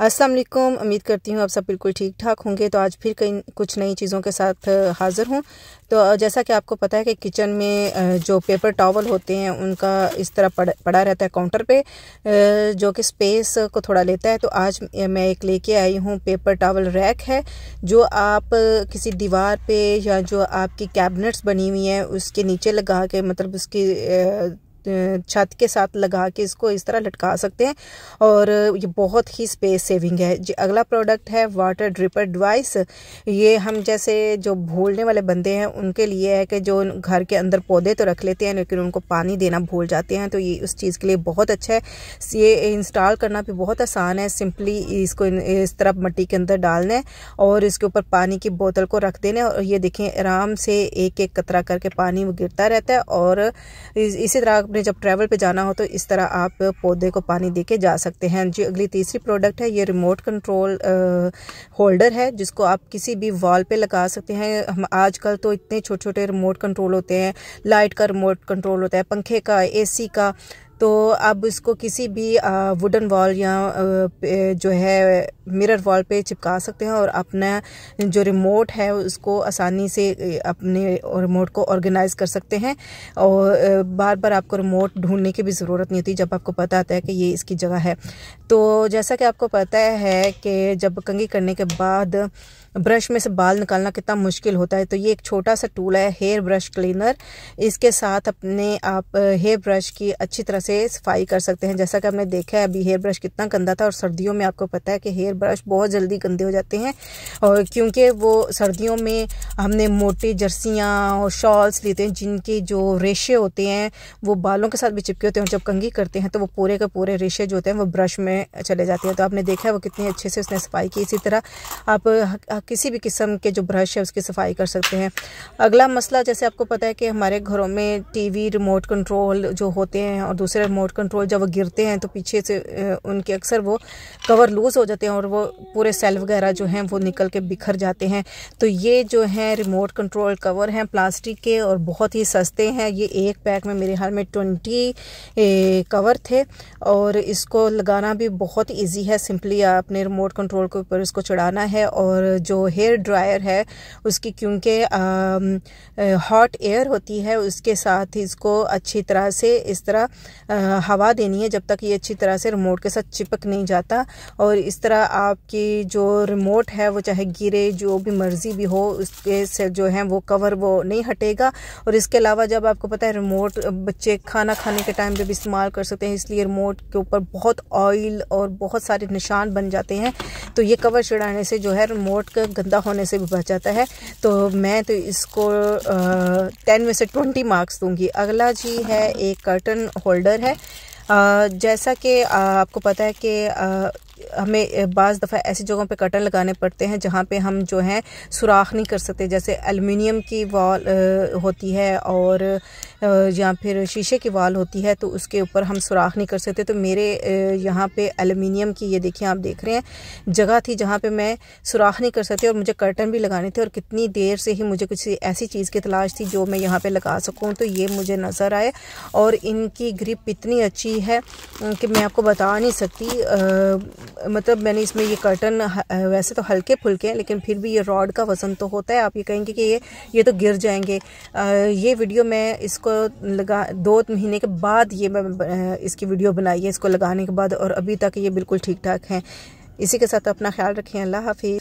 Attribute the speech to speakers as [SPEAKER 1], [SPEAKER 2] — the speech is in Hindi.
[SPEAKER 1] असलम उम्मीद करती हूँ आप सब बिल्कुल ठीक ठाक होंगे तो आज फिर कई कुछ नई चीज़ों के साथ हाज़िर हूँ तो जैसा कि आपको पता है कि किचन में जो पेपर टॉवल होते हैं उनका इस तरह पड़, पड़ा रहता है काउंटर पे जो कि स्पेस को थोड़ा लेता है तो आज मैं एक लेके आई हूँ पेपर टॉवल रैक है जो आप किसी दीवार पे या जो आपकी कैबिनेट्स बनी हुई हैं उसके नीचे लगा के मतलब उसकी छत के साथ लगा के इसको इस तरह लटका सकते हैं और ये बहुत ही स्पेस सेविंग है जी अगला प्रोडक्ट है वाटर ड्रिपर डिवाइस ये हम जैसे जो भूलने वाले बंदे हैं उनके लिए है कि जो घर के अंदर पौधे तो रख लेते हैं लेकिन उनको पानी देना भूल जाते हैं तो ये उस चीज़ के लिए बहुत अच्छा है ये इंस्टॉल करना भी बहुत आसान है सिंपली इसको इस तरह मट्टी के अंदर डालना है और इसके ऊपर पानी की बोतल को रख देना और ये देखें आराम से एक एक कतरा करके पानी गिरता रहता है और इसी तरह आपने जब ट्रैवल पे जाना हो तो इस तरह आप पौधे को पानी दे के जा सकते हैं जो अगली तीसरी प्रोडक्ट है ये रिमोट कंट्रोल होल्डर है जिसको आप किसी भी वॉल पे लगा सकते हैं हम आजकल तो इतने छोटे छोटे रिमोट कंट्रोल होते हैं लाइट का रिमोट कंट्रोल होता है पंखे का एसी का तो अब इसको किसी भी वुडन वॉल या जो है मिरर वॉल पे चिपका सकते हैं और अपना जो रिमोट है उसको आसानी से अपने रिमोट को ऑर्गेनाइज कर सकते हैं और बार बार आपको रिमोट ढूंढने की भी ज़रूरत नहीं होती जब आपको पता आता है कि ये इसकी जगह है तो जैसा कि आपको पता है कि जब कंगी करने के बाद ब्रश में से बाल निकालना कितना मुश्किल होता है तो ये एक छोटा सा टूल है हेयर ब्रश क्लीनर इसके साथ अपने आप हेयर ब्रश की अच्छी तरह से से सफाई कर सकते हैं जैसा कि हमने देखा है अभी हेयर ब्रश कितना गंदा था और सर्दियों में आपको पता है कि हेयर ब्रश बहुत जल्दी गंदे हो जाते हैं और क्योंकि वो सर्दियों में हमने मोटे जर्सियाँ और शॉल्स लेते हैं जिनके जो रेशे होते हैं वो बालों के साथ भी चिपके होते हैं जब कंघी करते हैं तो वो पूरे के पूरे रेशे जो होते हैं वो ब्रश में चले जाते हैं तो आपने देखा है वो कितने अच्छे से उसने सफाई की इसी तरह आप किसी भी किस्म के जो ब्रश है उसकी सफाई कर सकते हैं अगला मसला जैसे आपको पता है कि हमारे घरों में टीवी रिमोट कंट्रोल जो होते हैं और दूसरे दूसरे रिमोट कंट्रोल जब वो गिरते हैं तो पीछे से उनके अक्सर वो कवर लूज़ हो जाते हैं और वो पूरे सेल वगैरह जो हैं वो निकल के बिखर जाते हैं तो ये जो है रिमोट कंट्रोल कवर हैं प्लास्टिक के और बहुत ही सस्ते हैं ये एक पैक में मेरे हाल में ट्वेंटी कवर थे और इसको लगाना भी बहुत ईजी है सिंपली आपने रिमोट कंट्रोल के ऊपर इसको चढ़ाना है और जो हेयर ड्रायर है उसकी क्योंकि हॉट एयर होती है उसके साथ इसको अच्छी तरह से इस तरह हवा देनी है जब तक ये अच्छी तरह से रिमोट के साथ चिपक नहीं जाता और इस तरह आपकी जो रिमोट है वो चाहे गिरे जो भी मर्ज़ी भी हो उसके से जो है वो कवर वो नहीं हटेगा और इसके अलावा जब आपको पता है रिमोट बच्चे खाना खाने के टाइम पर भी इस्तेमाल कर सकते हैं इसलिए रिमोट के ऊपर बहुत ऑयल और बहुत सारे निशान बन जाते हैं तो ये कवर चढ़ाने से जो है रिमोट का गंदा होने से भी बच जाता है तो मैं तो इसको टेन में से ट्वेंटी मार्क्स दूंगी अगला जी है एक कर्टन होल्डर है जैसा कि आपको पता है कि हमें बाज़ दफ़ा ऐसी जगहों पे कर्टन लगाने पड़ते हैं जहाँ पे हम जो हैं सुराख नहीं कर सकते जैसे एलुमिनियम की वॉल होती है और या फिर शीशे की वॉल होती है तो उसके ऊपर हम सुराख नहीं कर सकते तो मेरे यहाँ पे एलुमिनियम की ये देखिए आप देख रहे हैं जगह थी जहाँ पे मैं सुराख नहीं कर सकती और मुझे कर्टन भी लगाने थे और कितनी देर से ही मुझे कुछ ऐसी चीज़ की तलाश थी जो मैं यहाँ पे लगा सकूँ तो ये मुझे नज़र आए और इनकी ग्रिप इतनी अच्छी है कि मैं आपको बता नहीं सकती मतलब मैंने इसमें ये कर्टन वैसे तो हल्के फुलके हैं लेकिन फिर भी ये रॉड का वज़न तो होता है आप ये कहेंगे कि ये ये तो गिर जाएंगे आ, ये वीडियो मैं इसको लगा दो महीने के बाद ये मैं इसकी वीडियो बनाई है इसको लगाने के बाद और अभी तक ये बिल्कुल ठीक ठाक हैं इसी के साथ अपना ख्याल रखें अल्लाह हाफि